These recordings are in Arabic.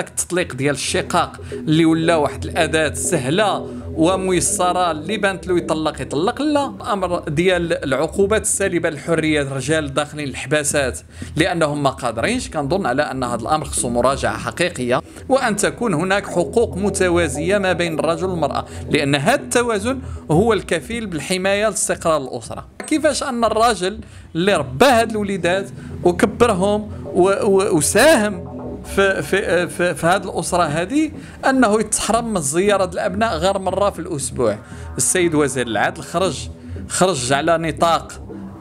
هذاك التطليق ديال الشقاق اللي ولا واحد الاداه سهله وميسره اللي بانت له يطلق يطلق لا الامر ديال العقوبات السالبه للحريه الرجال داخلين الحباسات لانهم ما قادرينش كنظن على ان هذا الامر خصو مراجعه حقيقيه وان تكون هناك حقوق متوازيه ما بين الرجل والمراه لان هذا التوازن هو الكفيل بالحمايه لاستقرار الاسره كيفاش ان الرجل اللي ربى هاد الوليدات وكبرهم وساهم في في في, في هذه الاسره هذه انه يتحرم من زياره الابناء غير مره في الاسبوع السيد وزير العدل خرج خرج على نطاق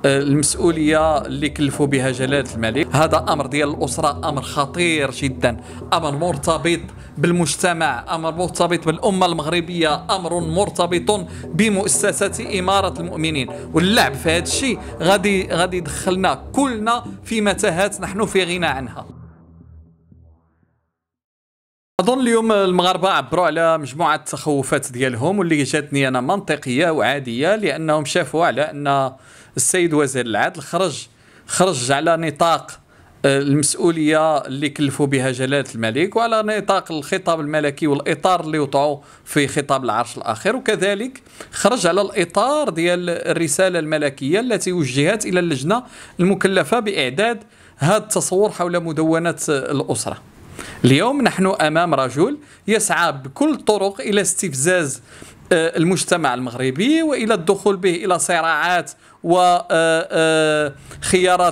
آه، المسؤوليه اللي كلفوا بها جلاله الملك هذا امر ديال الاسره امر خطير جدا امر مرتبط بالمجتمع امر مرتبط بالامه المغربيه امر مرتبط بمؤسسه اماره المؤمنين واللعب في هذا الشيء غادي غادي يدخلنا كلنا في متاهات نحن في غنى عنها اظن اليوم المغاربه عبروا على مجموعه التخوفات ديالهم واللي جاتني انا منطقيه وعاديه لانهم شافوا على ان السيد وزير العدل خرج خرج على نطاق آه، المسؤوليه اللي كلفوا بها جلاله الملك وعلى نطاق الخطاب الملكي والاطار اللي وضعوا في خطاب العرش الاخر وكذلك خرج على الاطار ديال الرساله الملكيه التي وجهت الى اللجنه المكلفه باعداد هذا التصور حول مدونه الاسره اليوم نحن أمام رجل يسعى بكل الطرق إلى استفزاز آه، المجتمع المغربي والى الدخول به الى صراعات وخيارات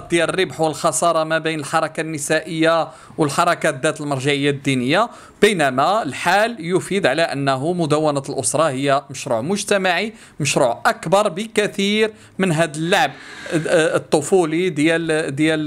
آه، آه، ديال الربح والخساره ما بين الحركه النسائيه والحركات ذات المرجعيه الدينيه بينما الحال يفيد على انه مدونه الاسره هي مشروع مجتمعي مشروع اكبر بكثير من هذا اللعب الطفولي ديال ديال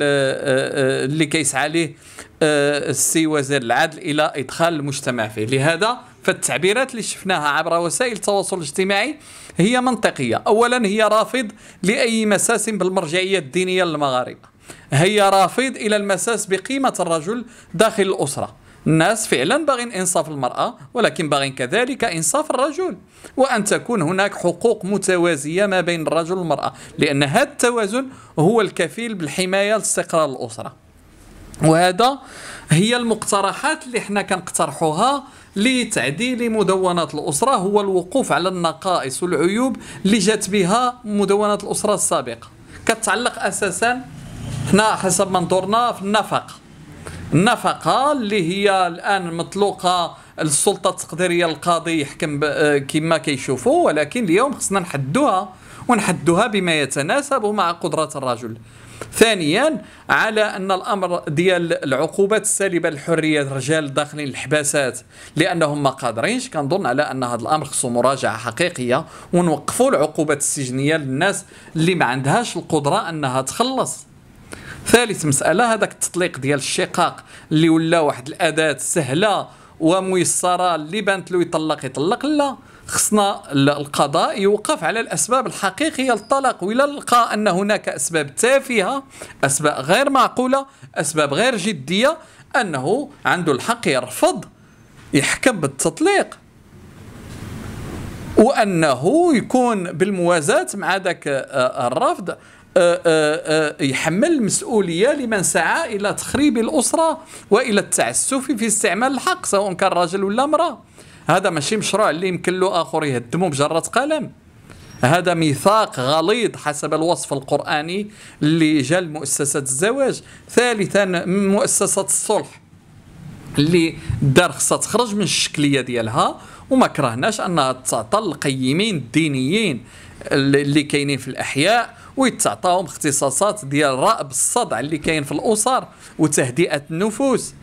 اللي كيسعى ليه السي وزير العدل الى ادخال المجتمع فيه لهذا فالتعبيرات اللي شفناها عبر وسائل التواصل الاجتماعي هي منطقية أولا هي رافض لأي مساس بالمرجعية الدينية للمغاربة هي رافض إلى المساس بقيمة الرجل داخل الأسرة الناس فعلا باغين انصاف المراه ولكن باغين كذلك انصاف الرجل وان تكون هناك حقوق متوازيه ما بين الرجل والمراه لان هذا التوازن هو الكفيل بالحمايه لاستقرار الاسره وهذا هي المقترحات اللي حنا كنقترحوها لتعديل مدونة الأسرة هو الوقوف على النقائص والعيوب اللي جات بها مدونة الأسرة السابقة كتعلق أساسا حنا حسب منظورنا في النفقة النفقة اللي هي الآن مطلوقة السلطة التقديرية القاضي يحكم كما كيشوفوا ولكن اليوم خصنا نحدوها ونحدوها بما يتناسب مع قدرة الرجل ثانيا على ان الامر ديال العقوبات السالبه للحريه الرجال داخلين الحباسات لانهم ما قادرينش كنظن على ان هذا الامر خصو مراجعه حقيقيه ونوقفوا العقوبات السجنيه للناس اللي ما عندهاش القدره انها تخلص ثالث مساله هذاك التطليق ديال الشقاق اللي ولا واحد الاداه سهله وميسره اللي بانت له يطلق يطلق لا خصنا القضاء يوقف على الاسباب الحقيقيه للطلاق ولا لقى ان هناك اسباب تافهه اسباب غير معقوله اسباب غير جديه انه عنده الحق يرفض يحكم بالتطليق وانه يكون بالموازاه مع ذاك آه، آه، الرفض آه، يحمل المسؤوليه لمن سعى الى تخريب الاسره والى التعسف في استعمال الحق سواء كان رجل ولا امراه هذا ماشي مشروع اللي يمكن له اخر يهدمه بجره قلم هذا ميثاق غليظ حسب الوصف القرآني اللي جاء لمؤسسة الزواج ثالثا مؤسسة الصلح اللي الدار خصها تخرج من الشكلية ديالها وما كرهناش انها تعطى القيمين الدينيين اللي كاينين في الاحياء ويتعطاهم اختصاصات ديال رأب الصدع اللي كاين في الاسر وتهدئة النفوس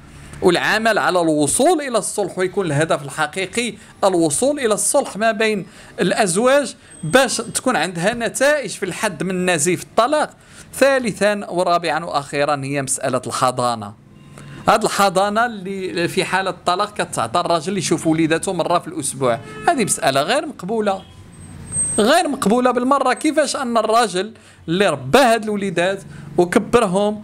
والعمل على الوصول الى الصلح ويكون الهدف الحقيقي الوصول الى الصلح ما بين الازواج باش تكون عندها نتائج في الحد من نزيف الطلاق ثالثا ورابعا واخيرا هي مساله الحضانه هاد الحضانه اللي في حاله الطلاق كتعطى الراجل يشوف وليداته مره في الاسبوع هذه مساله غير مقبوله غير مقبوله بالمره كيفاش ان الراجل اللي ربى هاد الوليدات وكبرهم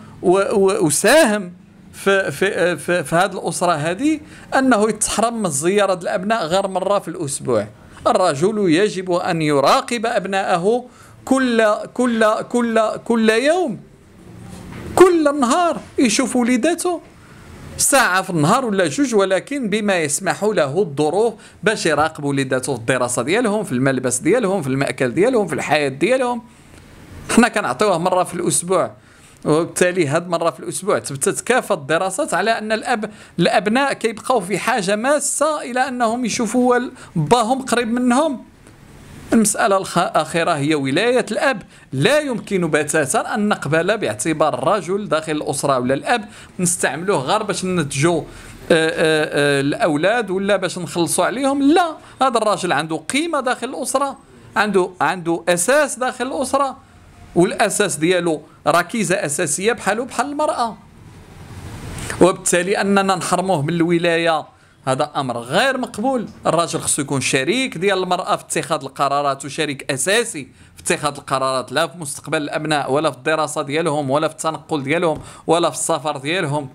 وساهم في في في, في هذه الاسره هذه انه يتحرم من زياره الابناء غير مره في الاسبوع الرجل يجب ان يراقب ابناءه كل كل كل كل يوم كل نهار يشوف وليداته ساعة في النهار ولا جوج ولكن بما يسمح له الظروف باش يراقبوا وليداته في الدراسة ديالهم في الملبس ديالهم في المأكل ديالهم في الحياة ديالهم حنا كنعطيوه مرة في الأسبوع وبالتالي هاد مره في الاسبوع تتكافى الدراسات على ان الاب الابناء كيبقاو في حاجه ماسه الى انهم يشوفوا باهم قريب منهم المسألة الأخيرة هي ولاية الأب لا يمكن بتاتا أن نقبل باعتبار الرجل داخل الأسرة ولا الأب نستعملوه غير باش ننتجو آه، آه، آه، الأولاد ولا باش نخلصوا عليهم لا هذا الراجل عنده قيمة داخل الأسرة عنده عنده أساس داخل الأسرة والاساس ديالو ركيزه اساسيه بحالو بحال المراه وبالتالي اننا نحرموه من الولايه هذا امر غير مقبول الراجل خصو يكون شريك ديال المراه في اتخاذ القرارات وشريك اساسي في اتخاذ القرارات لا في مستقبل الابناء ولا في الدراسه ديالهم ولا في التنقل ديالهم ولا في السفر ديالهم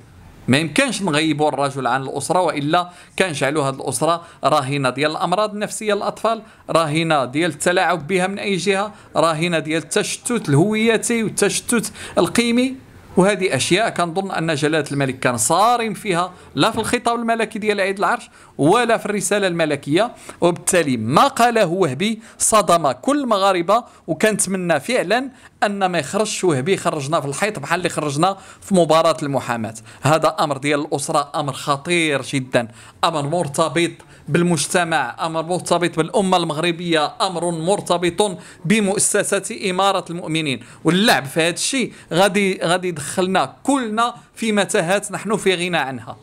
ما يمكنش نغيبوا الرجل عن الاسره والا جعلوا هذه الاسره راهنه ديال الامراض النفسيه للاطفال راهنه ديال التلاعب بها من اي جهه راهنه ديال التشتت الهوياتي والتشتت القيمي وهذه اشياء كنظن ان جلاله الملك كان صارم فيها لا في الخطاب الملكي ديال عيد العرش ولا في الرساله الملكيه وبالتالي ما قاله وهبي صدم كل المغاربه وكنتمنى فعلا ان ما يخرجش وهبي خرجنا في الحيط بحال اللي خرجنا في مباراه المحاماه هذا امر ديال الاسره امر خطير جدا امر مرتبط بالمجتمع امر مرتبط بالامه المغربيه امر مرتبط بمؤسسه اماره المؤمنين واللعب في هذا الشيء غادي غادي دخلنا كلنا في متاهات نحن في غنى عنها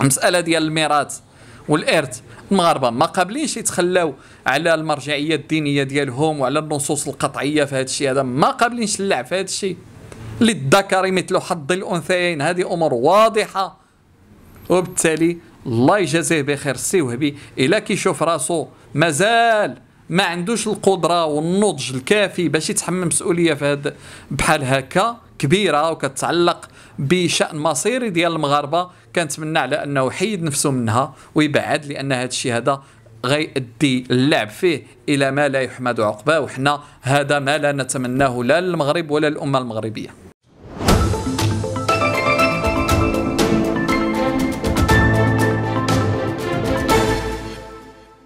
المساله ديال الميراث والارث المغاربه ما قابلينش يتخلاو على المرجعيه الدينيه ديالهم وعلى النصوص القطعيه في هذا الشيء هذا ما قابلينش اللعب في هذا الشيء للذكر مثل حظ الانثيين هذه امور واضحه وبالتالي الله يجازيه بخير السي وهبي الا كيشوف راسو مازال ما عندوش القدره والنضج الكافي باش يتحمل مسؤوليه في هذا بحال هكا كبيره وكتتعلق بشان مصيري ديال المغاربه كنتمنى على انه يحيد نفسه منها ويبعد لان هذا الشيء هذا غيؤدي اللعب فيه الى ما لا يحمد عقباه وحنا هذا ما لا نتمناه لا للمغرب ولا للامه المغربيه